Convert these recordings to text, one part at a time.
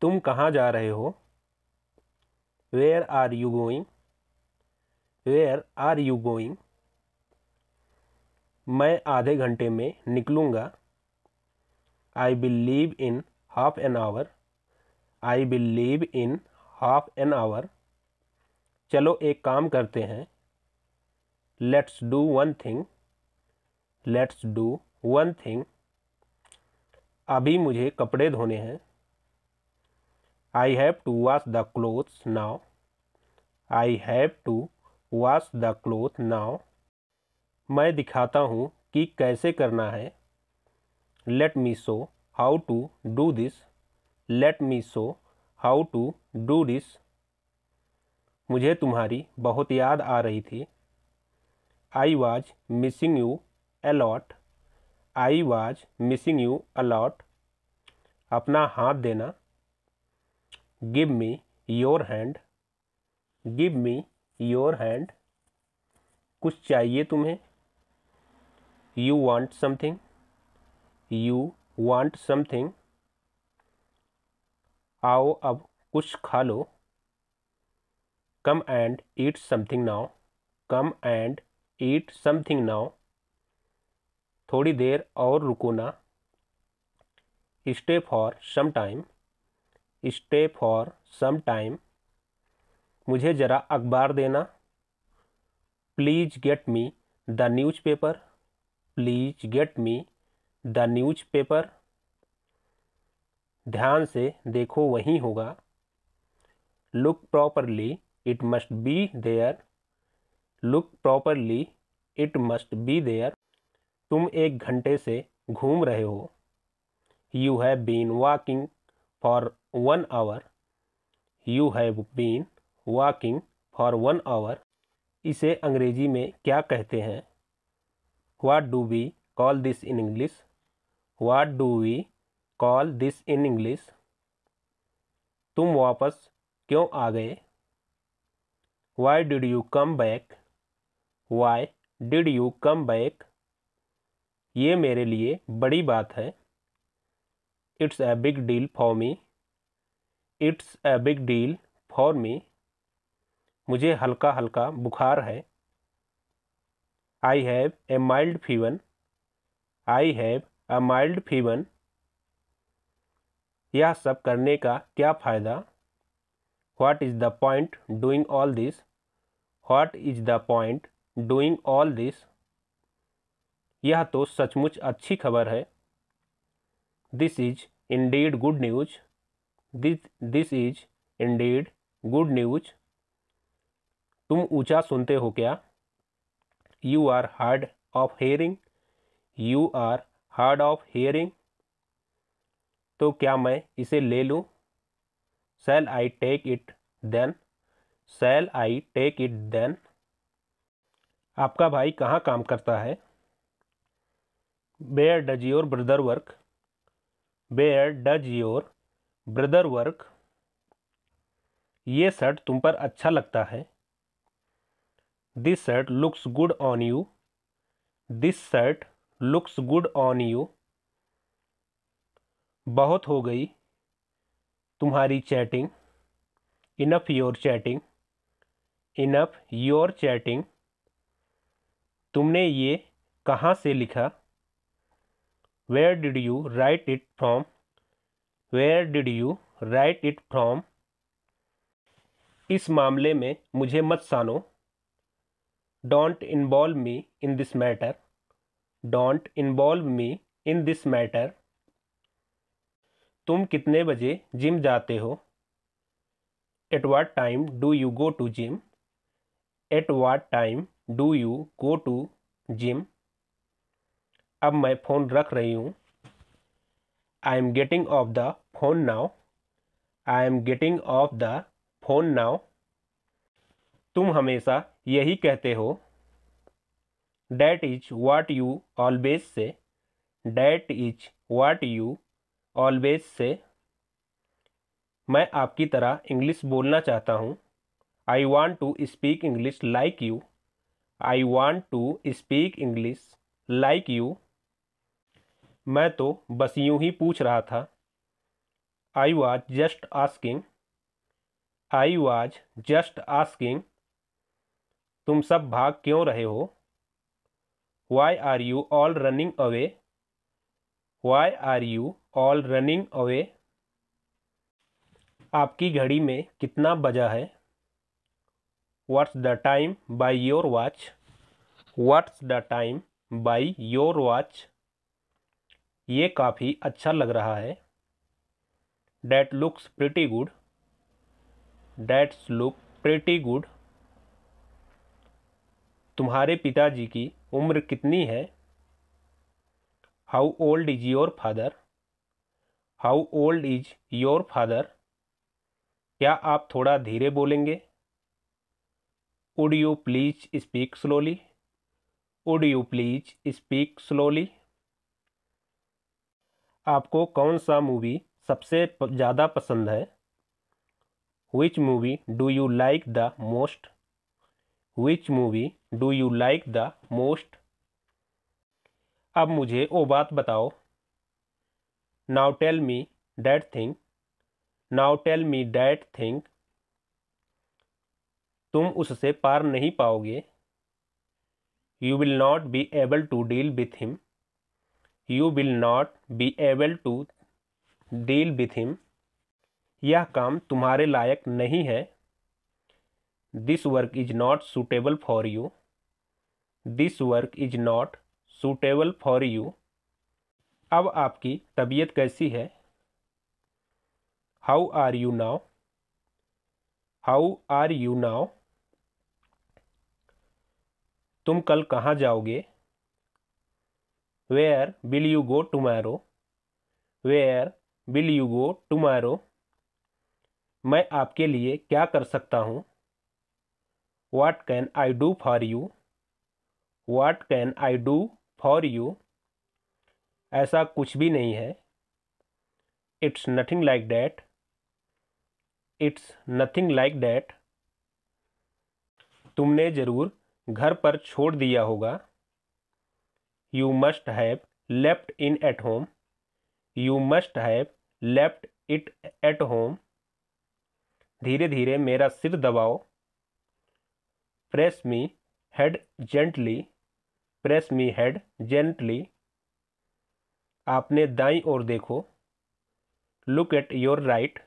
तुम कहाँ जा रहे हो where are you going where are you going मैं आधे घंटे में निकलूँगा I will leave in half an hour I will leave in half an hour चलो एक काम करते हैं let's do one thing let's do one thing अभी मुझे कपड़े धोने हैं I have to wash the clothes now I have to wash the cloth now मैं दिखाता हूँ कि कैसे करना है late me show how to do this let me show how to do this मुझे तुम्हारी बहुत याद आ रही थी I was missing you a lot I was missing you a lot अपना हाथ देना give me your hand give me your hand कुछ चाहिए तुम्हें you want something you want something आओ अब कुछ खा लो come and eat something now come and eat something now थोड़ी देर और रुको ना stay for some time stay for some time मुझे ज़रा अखबार देना please get me the newspaper please get me the newspaper ध्यान से देखो वहीं होगा look properly it must be there look properly it must be there तुम एक घंटे से घूम रहे हो you have been walking for one hour you have been walking for one hour इसे अंग्रेजी में क्या कहते हैं वाट do we call this in English what do we call this in English तुम वापस क्यों आ गए why did you come back why did you come back ये मेरे लिए बड़ी बात है it's a big deal for me it's a big deal for me मुझे हल्का हल्का बुखार है I have a mild fever I have a mild fever यह सब करने का क्या फ़ायदा what is the point doing all this what is the point doing all this यह तो सचमुच अच्छी खबर है this is indeed good news this this is indeed good news तुम ऊंचा सुनते हो क्या you are hard of hearing you are hard of hearing तो क्या मैं इसे ले लूँ shall I take it then shall I take it then आपका भाई कहाँ काम करता है where does your brother work bear does your brother work ये शर्ट तुम पर अच्छा लगता है this shirt looks good on you this shirt looks good on you बहुत हो गई तुम्हारी chatting enough your chatting enough your chatting तुमने ये कहाँ से लिखा where did you write it from where did you write it from इस मामले में मुझे मत सानो don't involve me in this matter don't involve me in this matter तुम कितने बजे जिम जाते हो at what time do you go to gym at what time do you go to gym अब मैं फ़ोन रख रही हूँ I am getting off the phone now I am getting off the phone now तुम हमेशा यही कहते हो that is what you always say that is what you always say मैं आपकी तरह इंग्लिश बोलना चाहता हूँ I want to speak English like you I want to speak English like you मैं तो बस यूं ही पूछ रहा था I was just asking I was just asking तुम सब भाग क्यों रहे हो why are you all running away why are you all running away आपकी घड़ी में कितना बजा है what's the time by your watch what's the time by your watch ये काफ़ी अच्छा लग रहा है that looks pretty good that's look pretty good तुम्हारे पिताजी की उम्र कितनी है how old is your father how old is your father क्या आप थोड़ा धीरे बोलेंगे would you please speak slowly would you please speak slowly आपको कौन सा मूवी सबसे ज़्यादा पसंद है which movie do you like the most which movie do you like the most अब मुझे वो बात बताओ now tell me that thing now tell me that thing तुम उससे पार नहीं पाओगे you will not be able to deal with him you will not be able to deal with him यह काम तुम्हारे लायक नहीं है this work is not suitable for you this work is not suitable for you अब आपकी तबीयत कैसी है how are you now how are you now तुम कल कहाँ जाओगे where will you go tomorrow where will you go tomorrow मैं आपके लिए क्या कर सकता हूँ what can I do for you what can I do for you ऐसा कुछ भी नहीं है it's nothing like that it's nothing like that तुमने ज़रूर घर पर छोड़ दिया होगा you must have left in at home you must have left it at home धीरे धीरे मेरा सिर दबाओ press me head gently press me head gently आपने दाई ओर देखो look at your right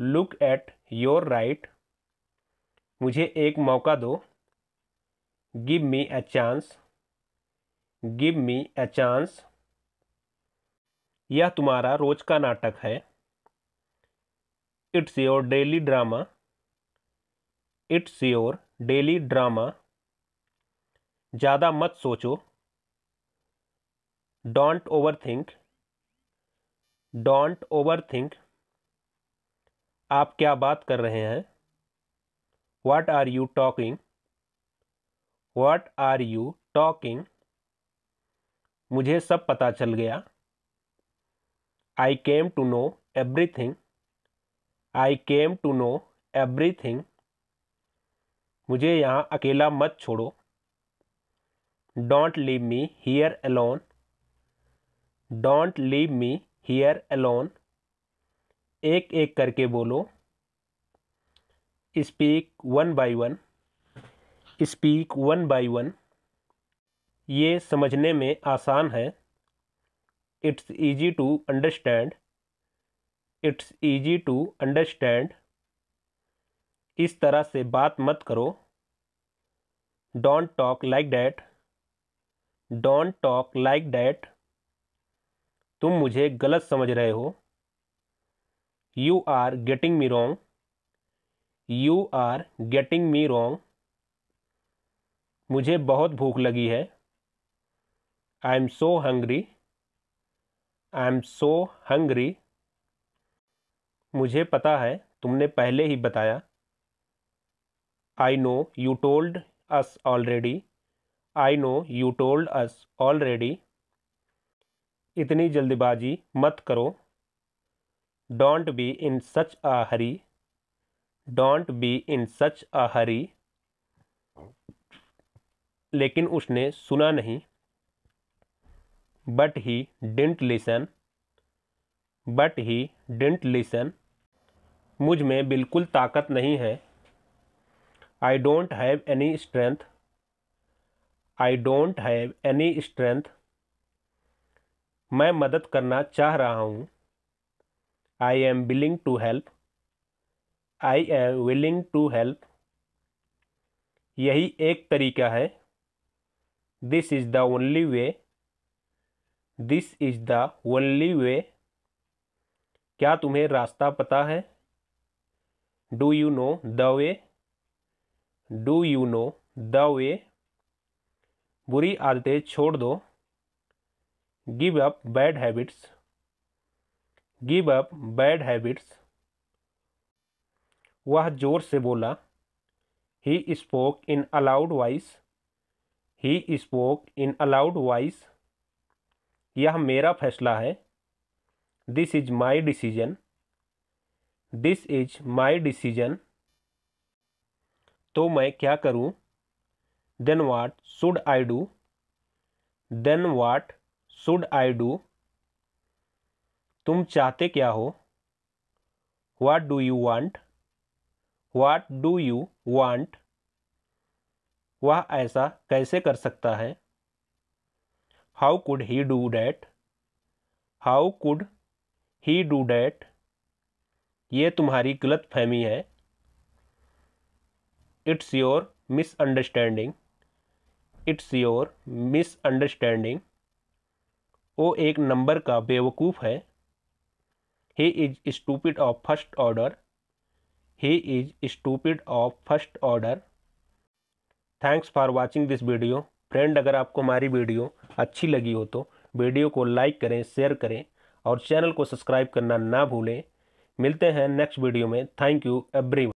look at your right मुझे एक मौका दो give me a chance give me a chance यह तुम्हारा रोज का नाटक है it's your daily drama it's your daily drama ज़्यादा मत सोचो don't over think don't over think आप क्या बात कर रहे हैं what are you talking what are you talking मुझे सब पता चल गया I came to know everything I came to know everything मुझे यहाँ अकेला मत छोड़ो don't leave me here alone don't leave me here alone एक एक करके बोलो speak one by one speak one by one ये समझने में आसान है it's easy to understand it's easy to understand इस तरह से बात मत करो don't talk like that don't talk like that तुम मुझे गलत समझ रहे हो you are getting me wrong you are getting me wrong मुझे बहुत भूख लगी है I am so hungry. I am so hungry मुझे पता है तुमने पहले ही बताया I know you told us already I know you told us already इतनी जल्दबाजी मत करो don't be in such a hurry don't be in such a hurry लेकिन उसने सुना नहीं but he didn't listen but he didn't listen मुझ में बिल्कुल ताकत नहीं है I don't have any strength I don't have any strength मैं मदद करना चाह रहा हूँ I am willing to help I am willing to help यही एक तरीका है this is the only way this is the only way क्या तुम्हें रास्ता पता है do you know the way do you know the way बुरी आदतें छोड़ दो give up bad habits give up bad habits वह जोर से बोला he spoke in aloud voice he spoke in aloud voice यह मेरा फैसला है this is my decision this is my decision तो मैं क्या करूं? Then what should I do then what should I do तुम चाहते क्या हो what do you want what do you want वह ऐसा कैसे कर सकता है how could he do that how could he do that ये तुम्हारी गलत फहमी है it's your misunderstanding it's your misunderstanding वो एक नंबर का बेवकूफ़ है he is stupid of first order he is stupid of first order thanks for watching this video friend अगर आपको हमारी वीडियो अच्छी लगी हो तो वीडियो को लाइक करें शेयर करें और चैनल को सब्सक्राइब करना ना भूलें मिलते हैं नेक्स्ट वीडियो में थैंक यू एवरी